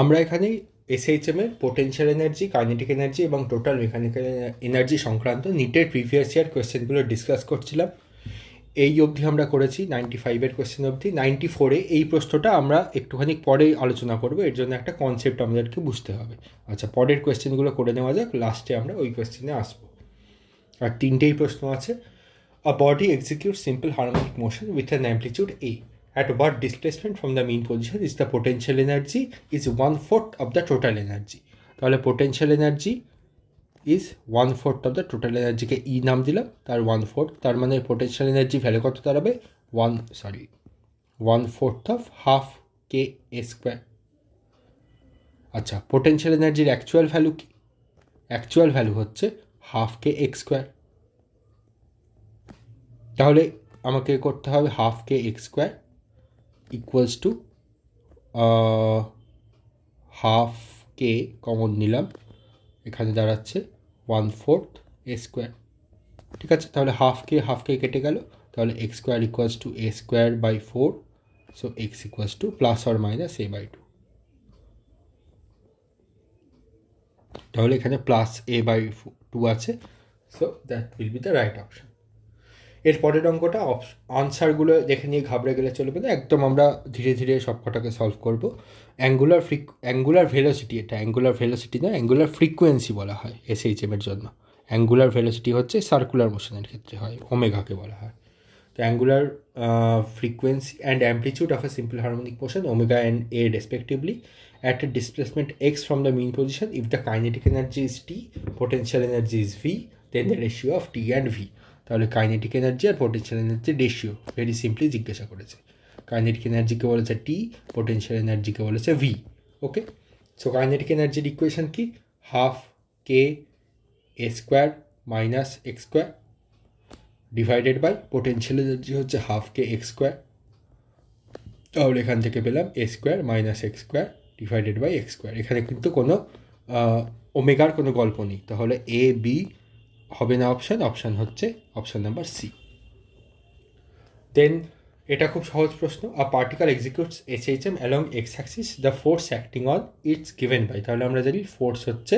আমরা এখানে এসএইচএম এর পোটেনশিয়াল এনার্জি কাইনেটিক এনার্জি এবং টোটাল মেকানিক্যাল এনার্জি সংক্রান্ত নিটের প্রিভিয়াস ইয়ার কোয়েশ্চেনগুলো ডিসকাস করছিলাম এই অবধি আমরা করেছি নাইনটি ফাইভের কোয়েশ্চেন অবধি নাইনটি ফোরে এই প্রশ্নটা আমরা একটুখানি পরেই আলোচনা করবো এর জন্য একটা কনসেপ্ট আমাদেরকে বুঝতে হবে আচ্ছা পরের কোয়েশ্চেনগুলো করে নেওয়া যাক লাস্টে আমরা ওই কোয়েশ্চেনে আসবো আর তিনটেই প্রশ্ন আছে a body execute simple harmonic motion with an amplitude এই at what displacement from the mean position is the potential energy is one fourth of the total energy তাহলে potential energy is one fourth of the total এনার্জিকে E নাম দিলাম তার one fourth তার মানে potential energy value কত দাঁড়াবে one sorry one fourth of half K A square আচ্ছা পোটেনশিয়াল এনার্জির অ্যাকচুয়াল ভ্যালু কি অ্যাকচুয়াল ভ্যালু হচ্ছে হাফ কে এক্স স্কোয়ার তাহলে আমাকে করতে হবে half K X square equals to half K common নিলাম এখানে দাঁড়াচ্ছে ওয়ান ফোর্থ এ স্কোয়ার ঠিক আছে তাহলে হাফ কে হাফ কে কেটে গেল তাহলে X square equals to A square by four so X equals to plus or minus A by two তাহলে এখানে প্লাস এ বাই টু আছে so that will be the right option এর পরের অঙ্কটা আনসারগুলো দেখে নিয়ে ঘাবড়ে গেলে চলবে না একদম আমরা ধীরে ধীরে সব কটাকে সলভ করবো অ্যাঙ্গুলার ফ্রিক অ্যাঙ্গুলার ভেলোসিটি এটা অ্যাঙ্গুলার ভেলোসিটি না অ্যাঙ্গুলার ফ্রিকোয়েন্সি বলা হয় এসএইচএমের জন্য অ্যাঙ্গুলার ভেলোসিটি হচ্ছে সার্কুলার মোশনের ক্ষেত্রে হয় ওমেগাকে বলা হয় তো angular frequency and amplitude of a simple harmonic motion omega and A respectively at a displacement X from the mean position if the kinetic energy is T potential energy is V then the ratio of T and V তাহলে kinetic energy আর potential energy ratio very simply জিজ্ঞাসা করেছে kinetic এনার্জিকে বলেছে T potential এনার্জিকে বলেছে V okay so kinetic এনার্জির equation কি half K A square minus X square divided by potential energy হচ্ছে হাফ কে এক্স স্কোয়ার তাহলে এখান থেকে পেলাম A square minus X square divided by X square এখানে কিন্তু কোনো ওমেগার কোনো গল্প নেই তাহলে এ বি হবে না অপশান অপশান হচ্ছে অপশান নাম্বার সি দেন এটা খুব সহজ প্রশ্ন a particle executes S H M along X axis the force acting on its given by তাহলে আমরা জানি ফোর্স হচ্ছে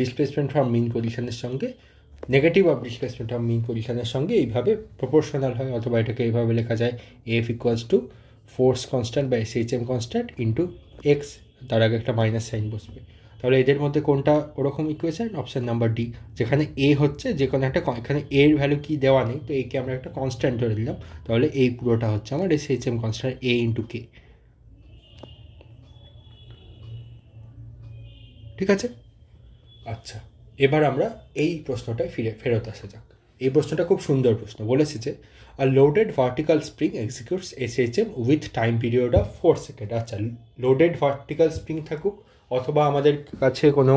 ডিসপ্লেসমেন্ট ফ্রম মিন পজিশনের সঙ্গে negative of displacement from mean পজিশনের সঙ্গে এইভাবে প্রপোর্শনাল হয় অথবা এটাকে এইভাবে লেখা যায় F equals to force constant বা S H M constant into X তার আগে একটা মাইনাস সাইন বসবে তাহলে এদের মধ্যে কোনটা ওরকম ইকুয়েশন অপশান নাম্বার ডি যেখানে এ হচ্ছে যে কোনো একটা এখানে এর ভ্যালু কি দেওয়া নেই তো একে আমরা একটা কনস্ট্যান্ট ধরে দিলাম তাহলে এই পুরোটা হচ্ছে আমার S H M constant A into K ঠিক আছে আচ্ছা এবার আমরা এই প্রশ্নটায় ফিরে ফেরত আসা যাক এই প্রশ্নটা খুব সুন্দর প্রশ্ন বলেছে যে আর loaded vertical spring executes S H M with time period of four second আচ্ছা লোডেড ভার্টিক্যাল স্প্রিং থাকুক অথবা আমাদের কাছে কোনো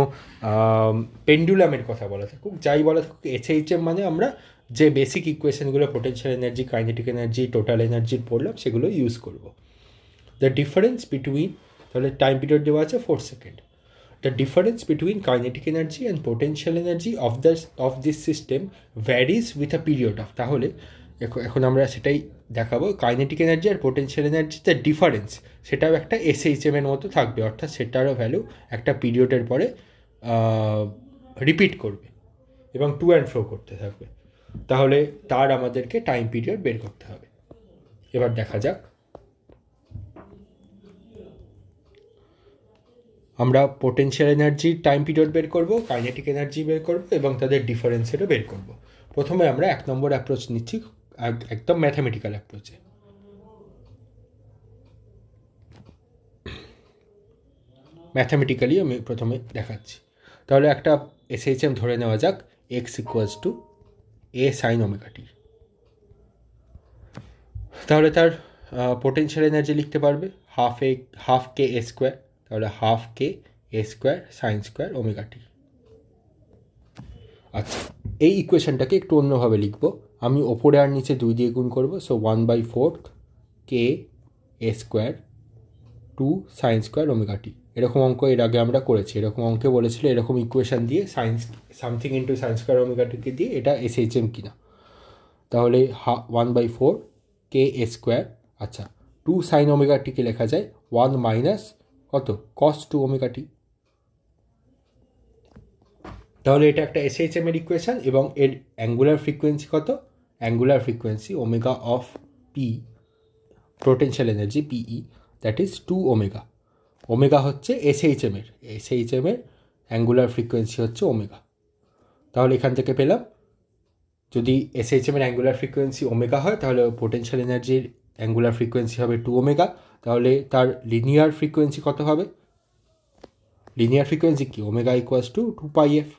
পেন্ডুলামের কথা বলা থাকুক যাই বলা থাকুক এসএইচএম মানে আমরা যে বেসিক ইকুয়েশনগুলো potential energy kinetic energy total এনার্জির পড়লাম সেগুলো ইউজ করব দ্য ডিফারেন্স বিটুইন তাহলে টাইম পিরিয়ড দেওয়া আছে four second the difference between kinetic energy and potential energy of the of this system varies with a period of তাহলে এখন আমরা সেটাই দেখাবো কাইনেটিক এনার্জি আর পোটেন্সিয়াল এনার্জির ডিফারেন্স সেটাও একটা এসএইচএম এর মতো থাকবে অর্থাৎ সেটারও ভ্যালু একটা পিরিয়ডের পরে রিপিট করবে এবং টু অ্যান্ড ফ্রো করতে থাকবে তাহলে তার আমাদেরকে টাইম পিরিয়ড বের করতে হবে এবার দেখা যাক আমরা পোটেনশিয়াল এনার্জির টাইম পিরিয়ড বের করব কাইনেটিক এনার্জি বের করব এবং তাদের ডিফারেন্সেরও বের করব প্রথমে আমরা এক নম্বর অ্যাপ্রোচ নিচ্ছি একদম ম্যাথামেটিক্যাল অ্যাপ্রোচে ম্যাথামেটিক্যালি আমি প্রথমে দেখাচ্ছি তাহলে একটা এসএইচএম ধরে নেওয়া যাক X equals to A sine omega t তাহলে তার পোটেনশিয়াল এনার্জি লিখতে পারবে half A half K A square তাহলে half K A square sine square omega t আচ্ছা এই ইকুয়েশনটাকে একটু অন্যভাবে লিখবো আমি ওপরে আর নিচে দুই দিয়ে গুণ করবো so one by four K A square two sine square omega T এরকম অঙ্ক এর আগে আমরা করেছি এরকম অঙ্কে বলেছিল এরকম ইকুয়েশান দিয়ে sines something into sines square ওমেগাটিকে দিয়ে এটা এস এইচ এম কিনা তাহলে হা one by four K A square আচ্ছা টু সাইন ওমেগাটিকে লেখা যায় ওয়ান মাইনাস কত কস টু ওমেগাটি তাহলে এটা একটা এসএইচএম এর ইকুয়েশান এবং এর অ্যাঙ্গুলার ফ্রিকোয়েন্সি কত angular frequency omega of P potential energy PE that is two omega omega হচ্ছে এসএইচএম এর এসএইচএম এর অ্যাঙ্গুলার ফ্রিকোয়েন্সি হচ্ছে ওমেগা তাহলে এখান থেকে পেলাম যদি এসএইচএম এর অ্যাঙ্গুলার ফ্রিকোয়েন্সি ওমেগা হয় তাহলে পোটেনশিয়াল এনার্জির অ্যাঙ্গুলার ফ্রিকোয়েন্সি হবে টু ওমেগা তাহলে তার লিনিয়ার ফ্রিকোয়েন্সি কত হবে লিনিয়ার ফ্রিকোয়েন্সি কি omega equals to two pi F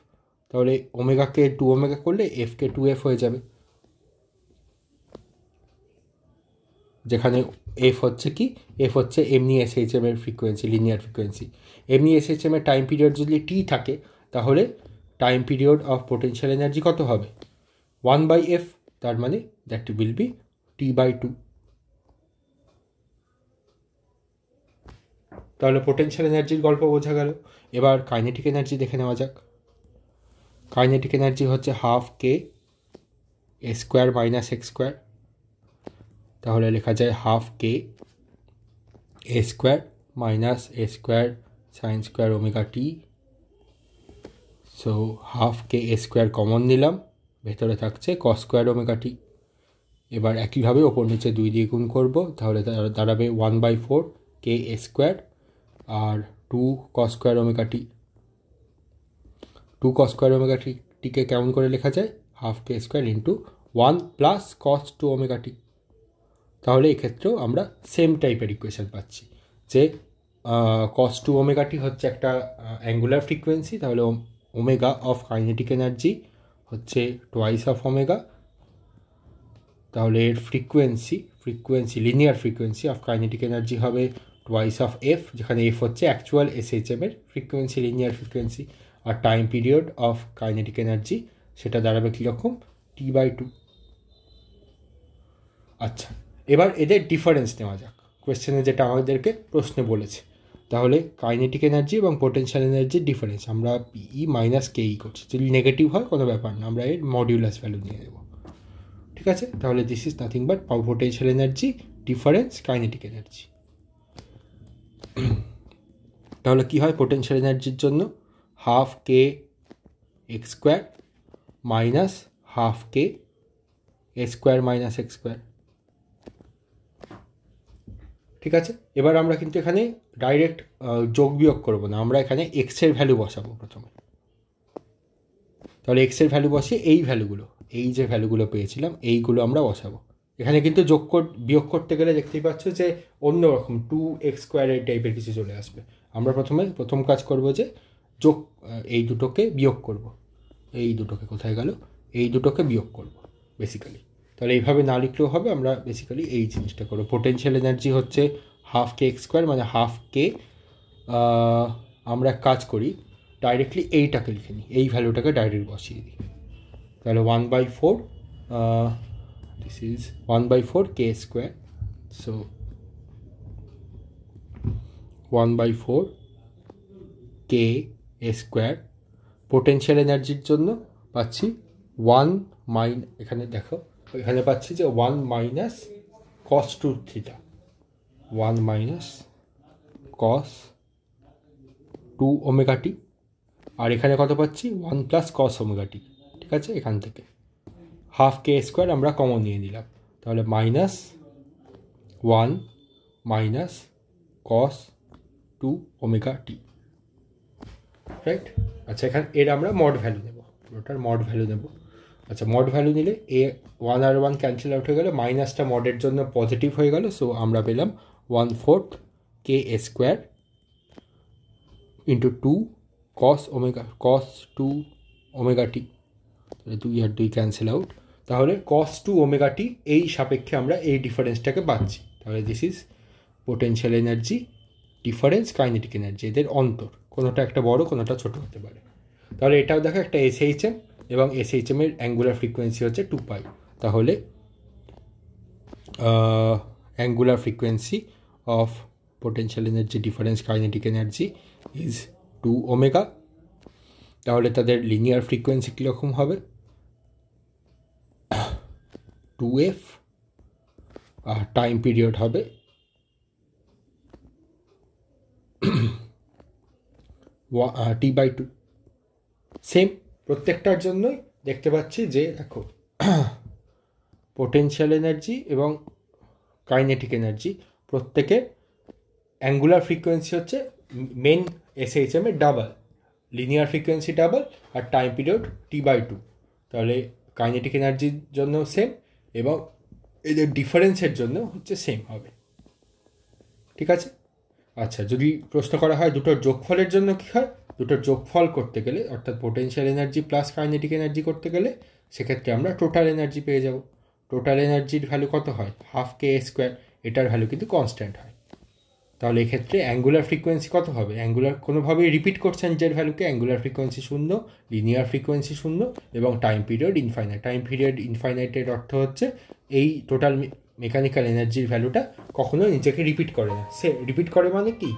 তাহলে ওমেগাকে টু ওমেগা করলে এফকে টু এফ হয়ে যাবে যেখানে এফ হচ্ছে কি এফ হচ্ছে এমনি এস এইচ এম এর ফ্রিকোয়েন্সি লিনিয়ার ফ্রিকোয়েন্সি এমনি এস এইচ এম এর টাইম পিরিয়ড যদি টি থাকে তাহলে time period of potential energy কত হবে ওয়ান বাই এফ তার মানে that will be T by two তাহলে পোটেনশিয়াল এনার্জির গল্প বোঝা গেল এবার কাইনেটিক এনার্জি দেখে নেওয়া যাক কাইনেটিক এনার্জি হচ্ছে half K A square minus X square তাহলে লেখা যায় half K A square minus A square sine square omega T so half K A square common নিলাম ভেতরে থাকছে ক স্কোয়ার ওমেগা টি এবার একইভাবে ওপর নিচে দুই দিয়ে গুণ করব তাহলে দাঁড়াবে one by four K A square আর two cos square omega T two cos square টিকে কেমন করে লেখা যায় half K square into one plus cos two omega T তাহলে এক্ষেত্রেও আমরা সেম টাইপের ইকুয়েশান পাচ্ছি যে কস টু ওমেগাটি হচ্ছে একটা অ্যাঙ্গুলার ফ্রিকোয়েন্সি তাহলে ওমেগা অফ কাইনেটিক এনার্জি হচ্ছে টোয়াইস অফ ওমেগা তাহলে এর frequency frequency linear frequency of kinetic energy হবে টোয়াইস অফ এফ যেখানে এফ হচ্ছে actual S H frequency linear frequency আর time period of kinetic energy সেটা দাঁড়াবে কীরকম টি বাই টু আচ্ছা এবার এদের ডিফারেন্স নেওয়া যাক কোয়েশ্চেনে যেটা আমাদেরকে প্রশ্নে বলেছে তাহলে কাইনেটিক এনার্জি এবং পোটেনশিয়াল এনার্জির ডিফারেন্স আমরা পিই মাইনাস কেই করছি যদি নেগেটিভ হয় কোনো ব্যাপার না আমরা এর মডিউলাস ভ্যালু নিয়ে নেব ঠিক আছে তাহলে this is nothing but potential energy difference kinetic energy তাহলে কী হয় পোটেনশিয়াল এনার্জির জন্য half k x square minus half k a square minus x square ঠিক আছে এবার আমরা কিন্তু এখানে ডাইরেক্ট যোগ বিয়োগ করবো না আমরা এখানে এক্সের ভ্যালু বসাবো প্রথমে তাহলে এক্সের ভ্যালু বসিয়ে এই ভ্যালুগুলো এই যে ভ্যালুগুলো পেয়েছিলাম এইগুলো আমরা বসাবো এখানে কিন্তু যোগ বিয়োগ করতে গেলে দেখতেই পাচ্ছ যে অন্যরকম টু এক্স স্কোয়ারের টাইপের কিছু চলে আসবে আমরা প্রথমে প্রথম কাজ করব যে যোগ এই দুটোকে বিয়োগ করব। এই দুটোকে কোথায় গেল এই দুটোকে বিয়োগ করব বেসিক্যালি তাহলে এইভাবে না লিখলেও হবে আমরা বেসিক্যালি এই জিনিসটা করবো পোটেনশিয়াল এনার্জি হচ্ছে হাফ কে এক্স স্কোয়ার মানে হাফ কে আমরা কাজ করি ডাইরেক্টলি এইটাকে লিখে নিই এই ভ্যালুটাকে ডাইরেক্ট বসিয়ে দিই তাহলে one by four this is one by four K square so one by four K A square potential এনার্জির জন্য পাচ্ছি ওয়ান মাইন এখানে দেখো এখানে পাচ্ছি যে one minus cos two theta one minus cos two omega T আর এখানে কত পাচ্ছি ওয়ান প্লাস কস ওমেগাটি ঠিক আছে এখান থেকে হাফ কে স্কোয়ার আমরা কমন নিয়ে নিলাম তাহলে minus one minus cos two omega right আচ্ছা এখানে এর আমরা মড ভ্যালু নেব ওটার মড ভ্যালু নেব আচ্ছা মড ভ্যালু নিলে এ ওয়ান আর ওয়ান ক্যান্সেল আউট হয়ে গেলো মাইনাসটা মডের জন্য পজিটিভ হয়ে গেল সো আমরা পেলাম one fourth K A square into two cos omega cos two omega T তাহলে দুই আর দুই ক্যান্সেল আউট তাহলে কস টু ওমেগা টি এই সাপেক্ষে আমরা এই ডিফারেন্সটাকে পাচ্ছি তাহলে this is potential energy difference kinetic energy এদের অন্তর কোনোটা একটা বড় কোনোটা ছোট হতে পারে তাহলে এটাও দেখো একটা এসএইচএম এবং এসএইচএম এর অ্যাঙ্গুলার ফ্রিকোয়েন্সি হচ্ছে টু পাই তাহলে angular frequency of potential energy difference kinetic energy is two omega তাহলে তাদের লিনিয়ার ফ্রিকোয়েন্সি কীরকম হবে টু এফ আর টাইম পিরিয়ড হবে টি বাই টু সেম প্রত্যেকটার জন্যই দেখতে পাচ্ছি যে দেখো পোটেনশিয়াল এনার্জি এবং কাইনেটিক এনার্জি প্রত্যেকে অ্যাঙ্গুলার ফ্রিকোয়েন্সি হচ্ছে মেন এসএইচএম এ ডাবল লিনিয়ার ফ্রিকোয়েন্সি ডাবল আর time period T by two তাহলে কাইনেটিক এনার্জির জন্য সেম এবং এদের ডিফারেন্সের জন্য হচ্ছে সেম হবে ঠিক আছে আচ্ছা যদি প্রশ্ন করা হয় দুটোর যোগফলের জন্য কী হয় দুটোর যোগফল করতে গেলে অর্থাৎ potential energy plus kinetic energy করতে গেলে সেক্ষেত্রে আমরা টোটাল এনার্জি পেয়ে যাব টোটাল এনার্জির ভ্যালু কত হয় হাফ কে স্কোয়ার এটার ভ্যালু কিন্তু কনস্ট্যান্ট হয় তাহলে এক্ষেত্রে অ্যাঙ্গুলার ফ্রিকোয়েন্সি কত হবে অ্যাঙ্গুলার কোনোভাবেই রিপিট করছেন যে ভ্যালুকে অ্যাঙ্গুলার ফ্রিকোয়েন্সি শূন্য লিনিয়ার ফ্রিকোয়েন্সি শূন্য এবং time period infinite time period ইনফাইনাইটের অর্থ হচ্ছে এই টোটাল মেকানিক্যাল এনার্জির ভ্যালুটা কখনো নিজেকে রিপিট করে না সে রিপিট করে মানে কি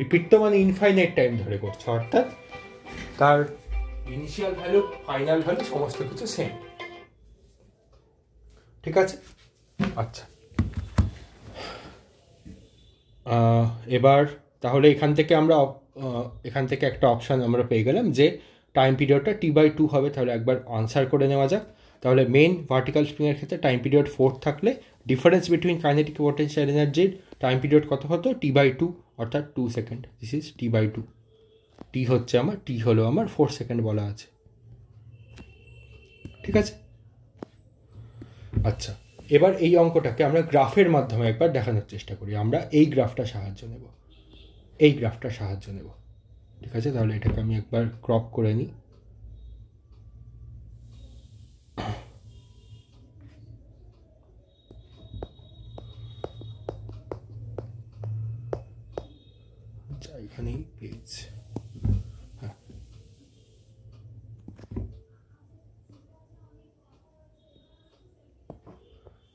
রিপিট তো মানে ইনফাইনাইট টাইম ধরে করছে অর্থাৎ তার ইনিশিয়াল ভ্যালু ফাইনাল ভ্যালু সমস্ত কিছু সেম ঠিক আছে আচ্ছা এবার তাহলে এখান থেকে আমরা এখান থেকে একটা অপশান আমরা পেয়ে গেলাম যে টাইম পিরিয়ডটা টি বাই টু হবে তাহলে একবার আনসার করে নেওয়া যাক তাহলে মেন ভার্টিক্যাল স্প্রিংয়ের ক্ষেত্রে টাইম পিরিয়ড ফোর থাকলে ডিফারেন্স বিটুইন কাইনেটিক পোটেন্সিয়াল এনার্জির টাইম পিরিয়ড কত কত টি বাই টু অর্থাৎ two second this is T by two T হচ্ছে আমার টি হলো আমার ফোর সেকেন্ড বলা আছে ঠিক আছে আচ্ছা এবার এই অঙ্কটাকে আমরা গ্রাফের মাধ্যমে একবার দেখানোর চেষ্টা করি আমরা এই গ্রাফটা সাহায্য নেব এই গ্রাফটা সাহায্য নেব ঠিক আছে তাহলে এটাকে আমি একবার ক্রপ করে নিই এখানেই পেয়েছে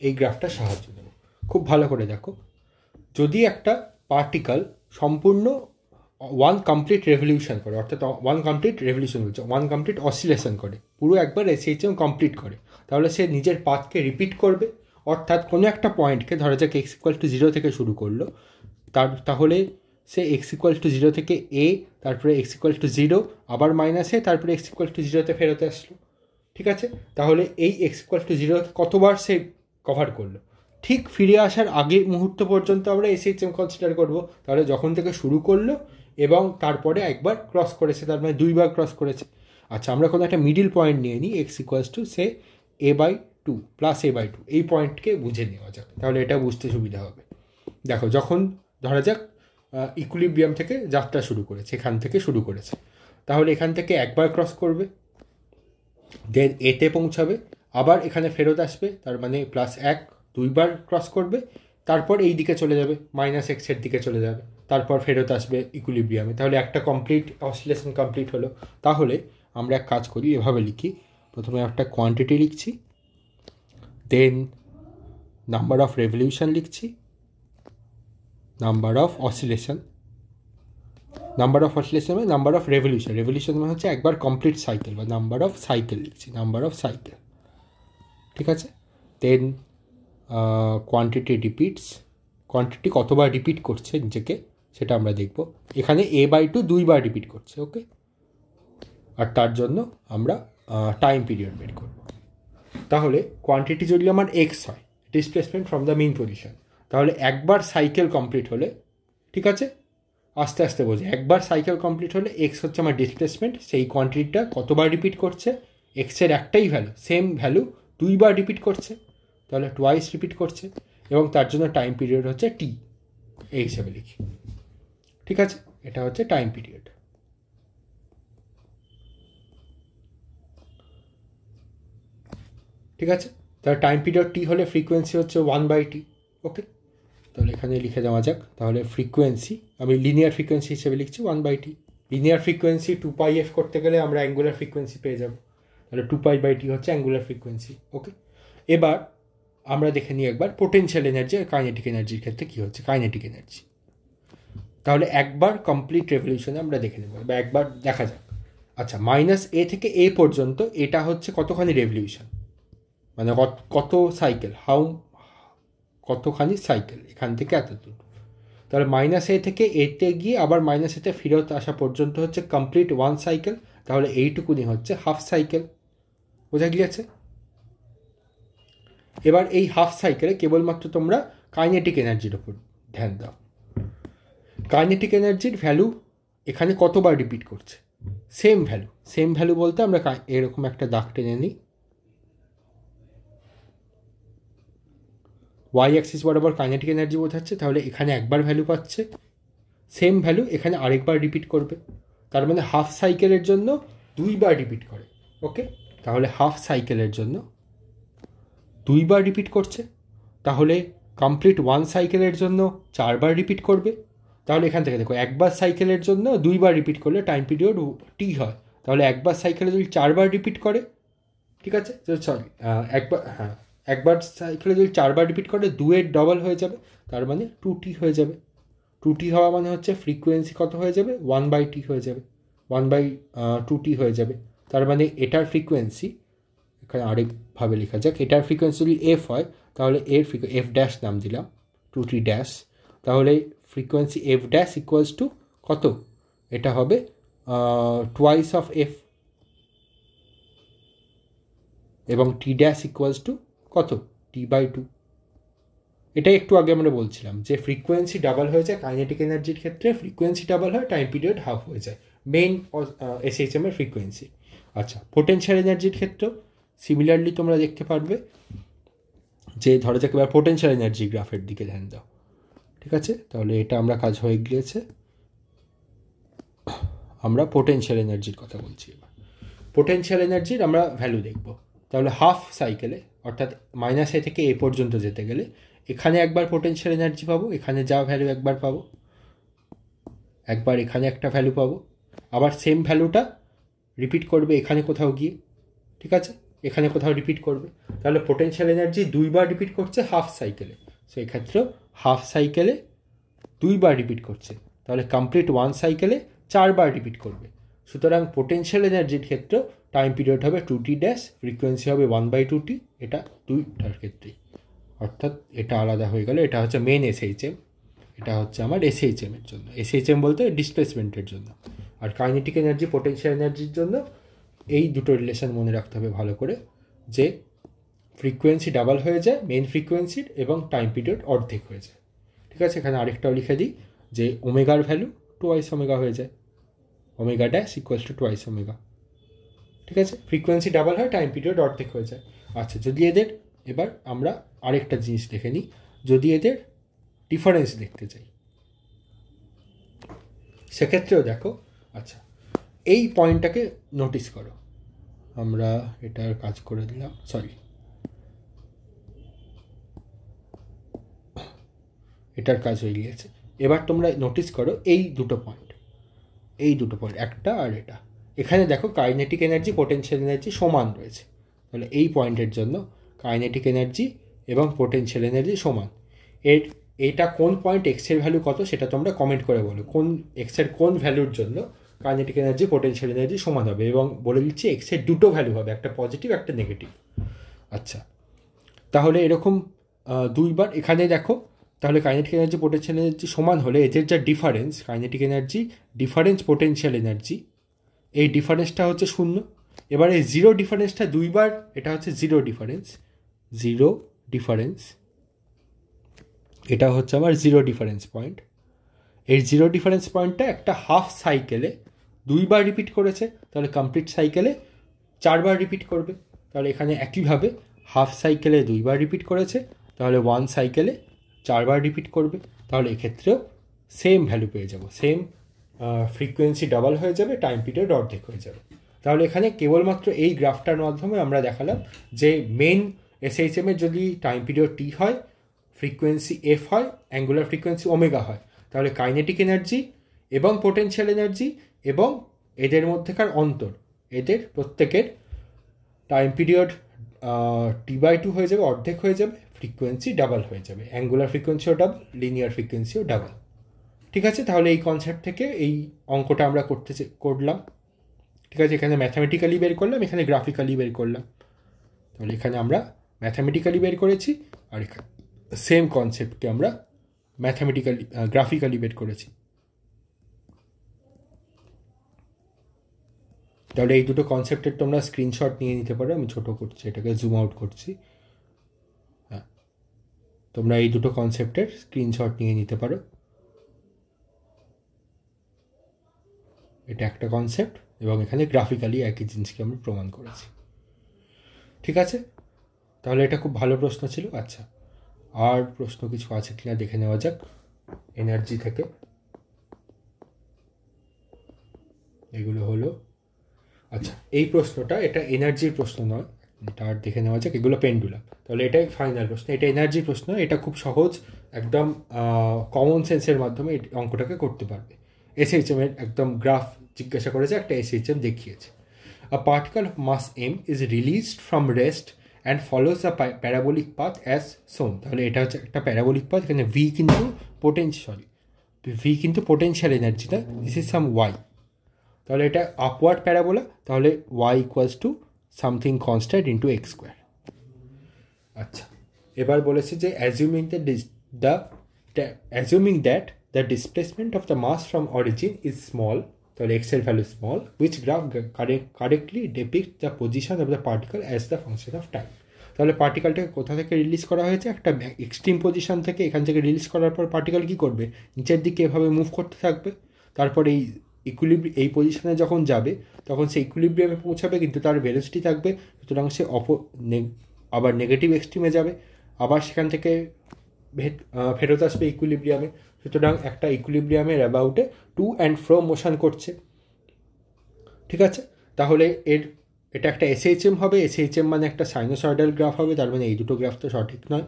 এই গ্রাফটা সাহায্য দেবে খুব ভালো করে দেখো যদি একটা পার্টিকাল সম্পূর্ণ ওয়ান কমপ্লিট রেভলিউশন করে অর্থাৎ ওয়ান কমপ্লিট রেভলিউশন বলছে ওয়ান কমপ্লিট অসিলেশন করে পুরো একবার সেই চেয়ে কমপ্লিট করে তাহলে সে নিজের পাথকে রিপিট করবে অর্থাৎ কোনো একটা পয়েন্টকে ধরা যাক এক্স ইকুয়াল টু জিরো থেকে শুরু করলো তার তাহলে সে এক্স ইকুয়াল টু জিরো থেকে এ তারপরে এক্স ইকুয়াল টু জিরো আবার মাইনাসে তারপরে এক্স ইকুয়াল টু জিরোতে ফেরতে আসলো ঠিক আছে তাহলে এই এক্স ইকুয়াল টু জিরো কতবার সে কভার করলো ঠিক ফিরে আসার আগে মুহূর্ত পর্যন্ত আমরা এসএইচএম কনসিডার করব তাহলে যখন থেকে শুরু করলো এবং তারপরে একবার ক্রস করেছে তার মানে দুইবার ক্রস করেছে আচ্ছা আমরা কোনো একটা মিডিল পয়েন্ট নিয়ে নিই এক্স ইকুয়াল টু সে A by two plus A by two এই পয়েন্টকে বুঝে নেওয়া যাক তাহলে এটা বুঝতে সুবিধা হবে দেখো যখন ধরা যাক ইকুলিব্রিয়াম থেকে যাত্রা শুরু করেছে এখান থেকে শুরু করেছে তাহলে এখান থেকে একবার ক্রস করবে দেন এতে পৌঁছাবে আবার এখানে ফেরত আসবে তার মানে প্লাস এক দুইবার ক্রস করবে তারপর এই দিকে চলে যাবে মাইনাস এক্সের দিকে চলে যাবে তারপর ফেরত আসবে ইকুলিব্রিয়ামে তাহলে একটা কমপ্লিট অসিলেশন কমপ্লিট হলো তাহলে আমরা এক কাজ করি এভাবে লিখি প্রথমে একটা কোয়ান্টিটি লিখছি দেন নাম্বার অফ রেভলিউশন লিখছি number of oscillation number of oscillation মানে নাম্বার অফ রেভলিউশন রেভলিউশন মানে হচ্ছে একবার কমপ্লিট সাইকেল বা নাম্বার অফ সাইকেল লিখছি নাম্বার অফ সাইকেল ঠিক আছে দেন কোয়ান্টিটি রিপিটস কোয়ান্টিটি কতবার রিপিট করছে নিজেকে সেটা আমরা দেখব এখানে এ বাই টু দুইবার রিপিট করছে ওকে আর তার জন্য আমরা টাইম পিরিয়ড বের করব তাহলে কোয়ান্টিটি যদি আমার এক্স হয় displacement from the mean position তাহলে একবার সাইকেল কমপ্লিট হলে ঠিক আছে আস্তে আস্তে বোঝে একবার সাইকেল কমপ্লিট হলে এক্স হচ্ছে আমার ডিসপ্লেসমেন্ট সেই কোয়ান্টিটিটা কতবার রিপিট করছে এক্সের একটাই ভ্যালু সেম ভ্যালু দুইবার রিপিট করছে তাহলে টোয়াইস রিপিট করছে এবং তার জন্য টাইম পিরিয়ড হচ্ছে টি এই হিসেবে লিখি ঠিক আছে এটা হচ্ছে টাইম পিরিয়ড ঠিক আছে তাহলে টাইম পিরিয়ড টি হলে ফ্রিকোয়েন্সি হচ্ছে ওয়ান বাই টি ওকে তাহলে এখানে লিখে দেওয়া যাক তাহলে ফ্রিকোয়েন্সি আমি লিনিয়ার ফ্রিকোয়েন্সি হিসেবে লিখছি one by T linear frequency two pi F করতে গেলে আমরা অ্যাঙ্গুলার ফ্রিকোয়েন্সি পেয়ে যাব তাহলে টু পাই বাই টি হচ্ছে অ্যাঙ্গুলার ফ্রিকোয়েন্সি ওকে এবার আমরা দেখে নিই একবার পোটেনশিয়াল এনার্জি আর কাইনেটিক এনার্জির ক্ষেত্রে কী হচ্ছে কাইনেটিক এনার্জি তাহলে একবার কমপ্লিট রেভলিউশনে আমরা দেখে নেব বা একবার দেখা যাক আচ্ছা মাইনাস এ থেকে এ পর্যন্ত এটা হচ্ছে কতখানি রেভলিউশন মানে কত সাইকেল হাউ কতখানি সাইকেল এখান থেকে এতটুকু তাহলে মাইনাস এ থেকে এতে গিয়ে আবার মাইনাস এতে ফেরত আসা পর্যন্ত হচ্ছে কমপ্লিট ওয়ান সাইকেল তাহলে এইটুকুনি হচ্ছে হাফ সাইকেল বোঝা গিয়েছে এবার এই হাফ সাইকেলে কেবলমাত্র তোমরা কাইনেটিক এনার্জির ওপর ধ্যান দাও কাইনেটিক এনার্জির ভ্যালু এখানে কতবার রিপিট করছে সেম ভ্যালু সেম ভ্যালু বলতে আমরা এরকম একটা দাগ টেনে নিই ওয়াই অ্যাক্সিস বরাবর কাইনেটিক এনার্জি বোঝাচ্ছে তাহলে এখানে একবার ভ্যালু পাচ্ছে সেম ভ্যালু এখানে আরেকবার রিপিট করবে তার মানে হাফ সাইকেলের জন্য দুইবার রিপিট করে ওকে তাহলে হাফ সাইকেলের জন্য দুইবার রিপিট করছে তাহলে কমপ্লিট ওয়ান সাইকেলের জন্য চারবার রিপিট করবে তাহলে এখান থেকে দেখো একবার সাইকেলের জন্য দুইবার রিপিট করলে টাইম পিরিয়ড টি হয় তাহলে একবার সাইকেলে যদি চারবার রিপিট করে ঠিক আছে সরি একবার হ্যাঁ একবার সাইকেলে যদি চারবার রিপিট করে দুয়ের ডবল হয়ে যাবে তার মানে টু টি হয়ে যাবে টু টি হওয়া মানে হচ্ছে ফ্রিকোয়েন্সি কত হয়ে যাবে ওয়ান বাই টি হয়ে যাবে ওয়ান বাই টু টি হয়ে যাবে তার মানে এটার ফ্রিকোয়েন্সি এখানে আরেকভাবে লেখা যাক এটার ফ্রিকোয়েন্সি যদি এফ হয় তাহলে এর এফ ড্যাশ নাম দিলাম টু টি ড্যাশ তাহলে frequency F dash equals to কত এটা হবে টুয়াইস অফ এফ এবং টি ড্যাশ ইকুয়ালস টু কত টি বাই টু এটাই একটু আগে আমরা বলছিলাম যে ফ্রিকোয়েন্সি ডাবল হয়ে যায় কাইনেটিক এনার্জির ক্ষেত্রে ফ্রিকোয়েন্সি ডাবল হয় টাইম পিরিয়ড হাফ হয়ে যায় মেইন এসএইচএম uh, এর ফ্রিকোয়েন্সি আচ্ছা পোটেনশিয়াল এনার্জির ক্ষেত্রে সিমিলারলি তোমরা দেখতে পারবে যে ধরা যাক এবার পোটেনশিয়াল এনার্জি গ্রাফের দিকে ধ্যান দাও ঠিক আছে তাহলে এটা আমরা কাজ হয়ে গিয়েছে আমরা পোটেনশিয়াল এনার্জির কথা বলছি এবার পোটেনশিয়াল এনার্জির আমরা ভ্যালু দেখব তাহলে হাফ সাইকেলে অর্থাৎ মাইনাস এ থেকে এ পর্যন্ত যেতে গেলে এখানে একবার পোটেনশিয়াল এনার্জি পাবো এখানে যা ভ্যালু একবার পাবো একবার এখানে একটা ভ্যালু পাবো আবার সেম ভ্যালুটা রিপিট করবে এখানে কোথাও গিয়ে ঠিক আছে এখানে কোথাও রিপিট করবে তাহলে পোটেনশিয়াল এনার্জি দুইবার রিপিট করছে হাফ সাইকেলে সো এক্ষেত্রেও হাফ সাইকেলে দুইবার রিপিট করছে তাহলে কমপ্লিট ওয়ান সাইকেলে চারবার রিপিট করবে সুতরাং পোটেনশিয়াল এনার্জির ক্ষেত্রেও টাইম পিরিয়ড হবে টু টি ড্যাশ ফ্রিকোয়েন্সি হবে ওয়ান বাই টু টি এটা দুইটার ক্ষেত্রেই অর্থাৎ এটা আলাদা হয়ে গেল এটা হচ্ছে মেন এসএইচএম এটা হচ্ছে আমার এসএইচএম এর জন্য এসএইচএম বলতে ডিসপ্লেসমেন্টের জন্য আর কাইনেটিক এনার্জি পোটেনশিয়াল এনার্জির জন্য এই দুটো রিলেশন মনে রাখতে হবে ভালো করে যে ফ্রিকোয়েন্সি ডাবল হয়ে যায় মেন ফ্রিকোয়েন্সির এবং টাইম পিরিয়ড অর্ধেক হয়ে যায় ঠিক আছে এখানে আরেকটাও লিখে দিই যে ওমেগার ভ্যালু ওয়াইস ওমেগা হয়ে যায় omega dash equals to twice omega ঠিক আছে ফ্রিকোয়েন্সি ডাবল হয় টাইম পিরিয়ড অর্ধেক হয়ে যায় আচ্ছা যদি এদের এবার আমরা আরেকটা জিনিস দেখে নিই যদি এদের ডিফারেন্স দেখতে চাই সেক্ষেত্রেও দেখো আচ্ছা এই পয়েন্টটাকে নোটিস করো আমরা এটার কাজ করে দিলাম সরি এটার কাজ হয়ে গিয়েছে এবার তোমরা নোটিস করো এই দুটো পয়েন্ট এই দুটো পয়েন্ট একটা আর এটা এখানে দেখো কাইনেটিক এনার্জি পোটেনশিয়াল এনার্জি সমান রয়েছে তাহলে এই পয়েন্টের জন্য কাইনেটিক এনার্জি এবং পোটেনশিয়াল এনার্জি সমান এর এটা কোন পয়েন্ট এক্সের ভ্যালু কত সেটা তোমরা কমেন্ট করে বলো কোন এক্সের কোন ভ্যালুর জন্য কাইনেটিক এনার্জি পোটেনশিয়াল এনার্জি সমান হবে এবং বলে দিচ্ছি এক্সের দুটো ভ্যালু হবে একটা পজিটিভ একটা নেগেটিভ আচ্ছা তাহলে এরকম দুইবার এখানে দেখো তাহলে কাইনেটিক এনার্জি পোটেনশিয়াল এনার্জি সমান হলে এদের যা difference kinetic energy difference potential energy এই ডিফারেন্সটা হচ্ছে শূন্য এবার এই জিরো ডিফারেন্সটা দুইবার এটা হচ্ছে জিরো ডিফারেন্স জিরো ডিফারেন্স এটা হচ্ছে আমার জিরো ডিফারেন্স পয়েন্ট এই জিরো ডিফারেন্স পয়েন্টটা একটা হাফ সাইকেলে দুইবার রিপিট করেছে তাহলে কমপ্লিট সাইকেলে চারবার রিপিট করবে তাহলে এখানে একইভাবে হাফ সাইকেলে দুইবার রিপিট করেছে তাহলে ওয়ান সাইকেলে চারবার রিপিট করবে তাহলে এক্ষেত্রেও সেম ভ্যালু পেয়ে যাব সেম ফ্রিকোয়েন্সি ডাবল হয়ে যাবে টাইম পিরিয়ড অর্ধেক হয়ে যাবে তাহলে এখানে কেবলমাত্র এই গ্রাফটার মাধ্যমে আমরা দেখালাম যে মেন এসএইচএমের যদি টাইম পিরিয়ড টি হয় ফ্রিকোয়েন্সি এফ হয় অ্যাঙ্গুলার ফ্রিকোয়েন্সি ওমেগা হয় তাহলে কাইনেটিক এনার্জি এবং পোটেনশিয়াল এনার্জি এবং এদের মধ্যেকার অন্তর এদের প্রত্যেকের time period T by two হয়ে যাবে অর্ধেক হয়ে যাবে ফ্রিকোয়েন্সি ডাবল হয়ে যাবে অ্যাঙ্গুলার ফ্রিকোয়েন্সিও ডাবল লিনিয়ার ফ্রিকোয়েন্সিও ডাবল ঠিক আছে তাহলে এই কনসেপ্ট থেকে এই অঙ্কটা আমরা করতে করলাম ঠিক আছে এখানে ম্যাথামেটিক্যালি বের করলাম এখানে গ্রাফিক্যালি বের করলাম তাহলে এখানে আমরা ম্যাথামেটিক্যালি বের করেছি আর এখানে সেম কনসেপ্টকে আমরা ম্যাথামেটিক্যালি গ্রাফিক্যালি বের করেছি তাহলে এই দুটো কনসেপ্টের তোমরা স্ক্রিনশট নিয়ে নিতে পারো আমি ছোটো করছি এটাকে জুম আউট করছি তোমরা এই দুটো কনসেপ্টের স্ক্রিনশট নিয়ে নিতে পারো এটা একটা কনসেপ্ট এবং এখানে গ্রাফিক্যালি একই জিনিসকে আমরা প্রমাণ করেছি ঠিক আছে তাহলে এটা খুব ভালো প্রশ্ন ছিল আচ্ছা আর প্রশ্ন কিছু আছে কিনা দেখে নেওয়া যাক এনার্জি থেকে এগুলো হলো আচ্ছা এই প্রশ্নটা এটা এনার্জির প্রশ্ন নয় তার দেখে নেওয়া যাক এগুলো পেন্ডুলাম তাহলে এটাই ফাইনাল প্রশ্ন এটা এনার্জি প্রশ্ন এটা খুব সহজ একদম কমন সেন্সের মাধ্যমে অঙ্কটাকে করতে পারবে এসএইচএম এর একদম গ্রাফ জিজ্ঞাসা করেছে একটা এসএইচএম দেখিয়েছে a particle of mass M is released from rest and follows a parabolic path as shown তাহলে এটা হচ্ছে একটা প্যারাবোলিক পাথ এখানে ভি কিন্তু পোটেন্সিয়াল ভি কিন্তু পোটেনশিয়াল এনার্জি না দিস ইজ সাম ওয়াই তাহলে এটা আপওয়ার্ড প্যারাবোলা তাহলে Y equals to something constant into X square আচ্ছা এবার বলেছে যে assuming the dis the assuming that the displacement of the mass from origin is small তাহলে এক্সের value small which graph correctly depict the position of the particle as the function of time তাহলে পার্টিকেলটাকে কোথা থেকে release করা হয়েছে একটা extreme position থেকে এখান থেকে রিলিজ করার পর পার্টিকেল কী করবে নিচের দিকে এভাবে মুভ করতে থাকবে তারপর এই ইকুইলিব্রি এই পজিশনে যখন যাবে তখন সে ইকুইলিব্রিয়ামে পৌঁছাবে কিন্তু তার ভেলোসিটি থাকবে সুতরাং সে অপ আবার নেগেটিভ এক্সট্রিমে যাবে আবার সেখান থেকে ফেরত আসবে ইকুইলিব্রিয়ামে সুতরাং একটা ইকুইলিব্রিয়ামের অ্যাবাউটে টু অ্যান্ড ফ্রো মোশন করছে ঠিক আছে তাহলে এর এটা একটা এসএইচএম হবে এসএইচএম মানে একটা সাইনোসয়েডাল গ্রাফ হবে তার মানে এই দুটো গ্রাফ তো সঠিক নয়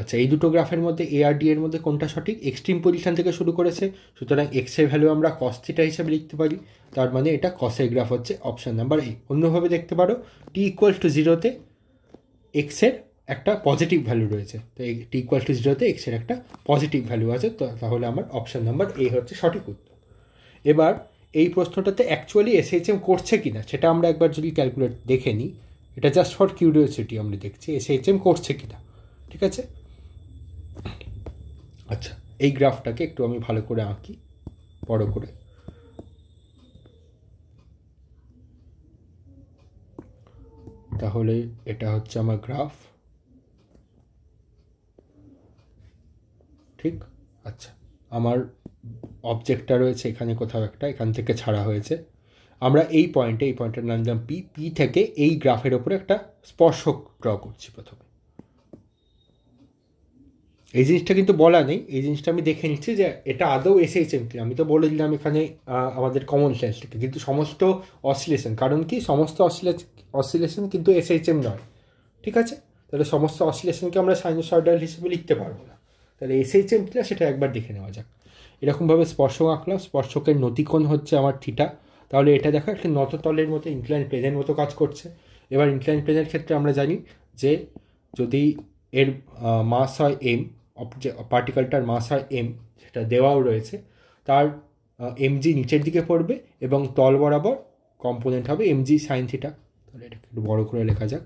আচ্ছা এই দুটো গ্রাফের মধ্যে এ আর ডি এর মধ্যে কোনটা সঠিক এক্সট্রিম পজিশন থেকে শুরু করেছে সুতরাং এক্সের ভ্যালু আমরা কস থিটা হিসাবে লিখতে পারি তার মানে এটা কসের গ্রাফ হচ্ছে অপশান নাম্বার এ অন্যভাবে দেখতে পারো টি ইকুয়ালস টু জিরোতে এক্সের একটা পজিটিভ ভ্যালু রয়েছে তো এই টি ইকুয়াল টু জিরোতে এক্সের একটা পজিটিভ ভ্যালু আছে তো তাহলে আমার অপশান নাম্বার এ হচ্ছে সঠিক উত্তর এবার এই প্রশ্নটাতে অ্যাকচুয়ালি এস এইচ এম করছে কি না সেটা আমরা একবার যদি ক্যালকুলেট দেখে নিই এটা জাস্ট ফর কিউরিওসিটি আমরা দেখছি এস এইচ এম করছে কি না ঠিক আছে আচ্ছা এই গ্রাফটাকে একটু আমি ভালো করে আঁকি বড় করে তাহলে এটা হচ্ছে আমার গ্রাফ ঠিক আচ্ছা আমার অবজেক্টটা রয়েছে এখানে কোথাও একটা এখান থেকে ছাড়া হয়েছে আমরা এই পয়েন্টে এই পয়েন্টের নাম দিলাম পি পি থেকে এই গ্রাফের ওপরে একটা স্পর্শক ড্র করছি প্রথমে এই জিনিসটা কিন্তু বলা নেই এই জিনিসটা আমি দেখে নিচ্ছি যে এটা আদৌ এসেছেন কি আমি তো বলে দিলাম এখানে আমাদের কমন সেন্সটাকে থেকে কিন্তু সমস্ত অসিলেশন কারণ কি সমস্ত অসিলেশন কিন্তু এসএইচএম নয় ঠিক আছে তাহলে সমস্ত অসিলেশনকে আমরা সাইনোসয়েডাল হিসেবে লিখতে পারবো না তাহলে এসএইচএম কিনা সেটা একবার দেখে নেওয়া যাক এরকমভাবে স্পর্শক আঁকলাম স্পর্শকের নতিকোণ হচ্ছে আমার থিটা তাহলে এটা দেখো একটা নততলের মতো ইনক্লাইন প্লেনের মতো কাজ করছে এবার ইনক্লাইন প্লেনের ক্ষেত্রে আমরা জানি যে যদি এর মাস হয় এম পার্টিকেলটার মাস হয় এম সেটা দেওয়াও রয়েছে তার এমজি নিচের দিকে পড়বে এবং তল বরাবর কম্পোনেন্ট হবে এমজি সাইন থিটা তাহলে এটাকে একটু বড়ো করে লেখা যাক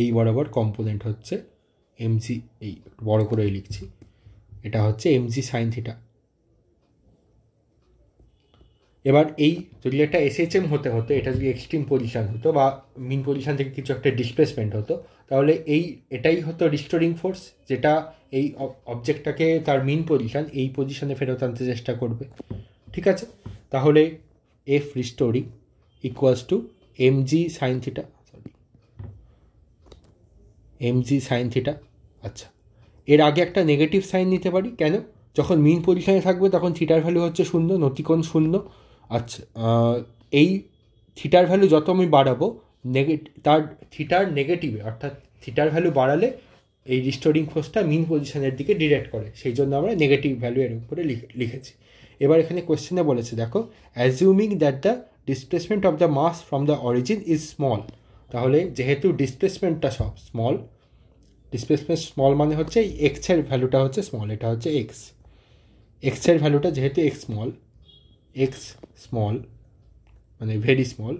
এই বরাবর কম্পোনেন্ট হচ্ছে এমজি এই একটু বড়ো করেই লিখছি এটা হচ্ছে এমজি সাইন থিটা এবার এই যদি একটা এসএইচএম হতে হতো এটা যদি এক্সট্রিম পজিশান হতো বা মিন পজিশান থেকে কিছু একটা ডিসপ্লেসমেন্ট হতো তাহলে এই এটাই হতো রিস্টোরিং ফোর্স যেটা এই অবজেক্টটাকে তার মিন পজিশান এই পজিশানে ফেরত আনতে চেষ্টা করবে ঠিক আছে তাহলে F restoring equals to M G sine theta sorry M G sine theta আচ্ছা এর আগে একটা নেগেটিভ সাইন নিতে পারি কেন যখন মিন পজিশানে থাকবে তখন থিটার ভ্যালু হচ্ছে শূন্য নতিকোণ শূন্য আচ্ছা এই থিটার ভ্যালু যত আমি বাড়াবো নেগেটিভ তার থিটার নেগেটিভে অর্থাৎ থিটার ভ্যালু বাড়ালে এই রিস্টোরিং ফোর্সটা মিন পজিশনের দিকে ডিরেক্ট করে সেই জন্য আমরা নেগেটিভ ভ্যালু এর উপরে লিখেছি এবার এখানে কোশ্চেনে বলেছে দেখো assuming that the displacement of the mass from the origin is small তাহলে যেহেতু ডিসপ্লেসমেন্টটা সব স্মল ডিসপ্লেসমেন্ট স্মল মানে হচ্ছে এই এক্সের ভ্যালুটা হচ্ছে স্মল এটা হচ্ছে এক্স এক্সের ভ্যালুটা যেহেতু এক্স স্মল এক্স স্মল মানে ভেরি স্মল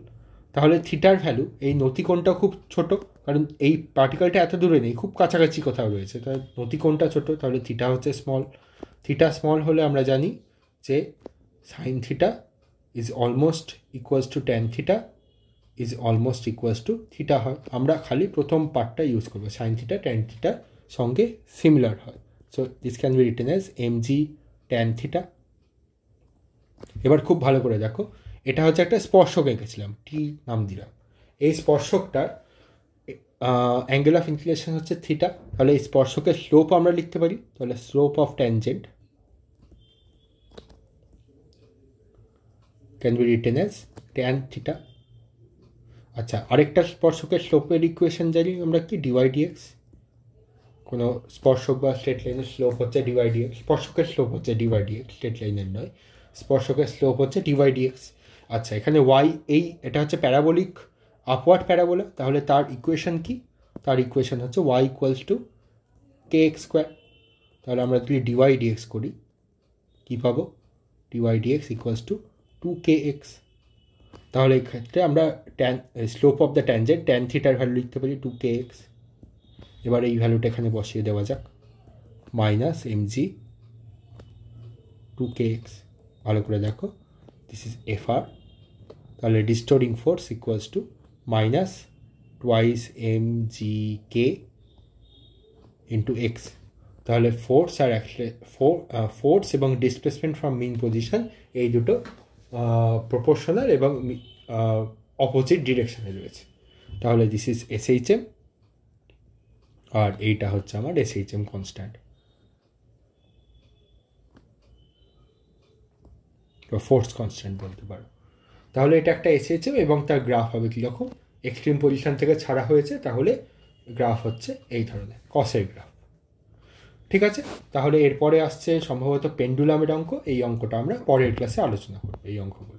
তাহলে থিটার ভ্যালু এই নতিকোণটা খুব ছোট কারণ এই পার্টিকেলটা এত দূরে নেই খুব কাছাকাছি কোথাও রয়েছে তাহলে নতিকোণটা ছোট তাহলে থিটা হচ্ছে স্মল থিটা স্মল হলে আমরা জানি যে sine theta is almost equals to tan theta is almost equals to theta হয় আমরা খালি প্রথম পার্টটা ইউজ করবো সাইন থিটা ট্যান থিটার সঙ্গে সিমিলার হয় so this can be written as M G tan theta এবার খুব ভালো করে দেখো এটা হচ্ছে একটা স্পর্শক এঁকেছিলাম টি নাম দিলাম এই স্পর্শকটার অ্যাঙ্গেল অফ ইনক্লিনেশন হচ্ছে থিটা তাহলে এই স্পর্শকের স্লোপ আমরা লিখতে পারি তাহলে slope of tangent can be written as tan theta আচ্ছা আরেকটা স্পর্শকের স্লোপের ইকুয়েশন জানি আমরা কি ডিওয়াই এক্স কোনো স্পর্শক বা স্ট্রেট লাইনের স্লোপ হচ্ছে ডিওয়াই স্পর্শকের স্লোপ হচ্ছে ডিওয়াই স্ট্রেট লাইনের নয় স্পর্শকের স্লোপ হচ্ছে ডিওয়াই ডিএক্স আচ্ছা এখানে ওয়াই এই এটা হচ্ছে প্যারাবোলিক আপওয়ার্ড প্যারাবোলা তাহলে তার ইকুয়েশন কি তার ইকুয়েশন হচ্ছে Y equals to K X square তাহলে আমরা যদি ডিওয়াই ডিএক্স করি কী পাবো DY DX equals to two K X তাহলে এক্ষেত্রে আমরা tan slope of the tangent tan থিটার ভ্যালু লিখতে পারি টু কে এক্স এবার এই ভ্যালুটা এখানে বসিয়ে দেওয়া যাক minus mg to K x ভালো করে দেখো this is FR তাহলে restoring force equals to minus twice m g k into x তাহলে ফোর্স আর ফোর্স uh, এবং ডিসপ্লেসমেন্ট ফ্রম মিন পজিশন এই দুটো প্রপোর্শনাল uh, এবং অপোজিট uh, ডিরেকশানে রয়েছে তাহলে this is S H M আর এইটা হচ্ছে আমার এস এইচ এম কনস্ট্যান্ট বা ফোর্স কনস্ট্যান্ট বলতে পারো তাহলে এটা একটা এসএইচএম এবং তার গ্রাফ হবে কীরকম এক্সট্রিম পজিশান থেকে ছাড়া হয়েছে তাহলে গ্রাফ হচ্ছে এই ধরনের কসের গ্রাফ ঠিক আছে তাহলে এরপরে আসছে সম্ভবত পেন্ডুলামের অঙ্ক এই অঙ্কটা আমরা পরের ক্লাসে আলোচনা করব এই অঙ্কগুলো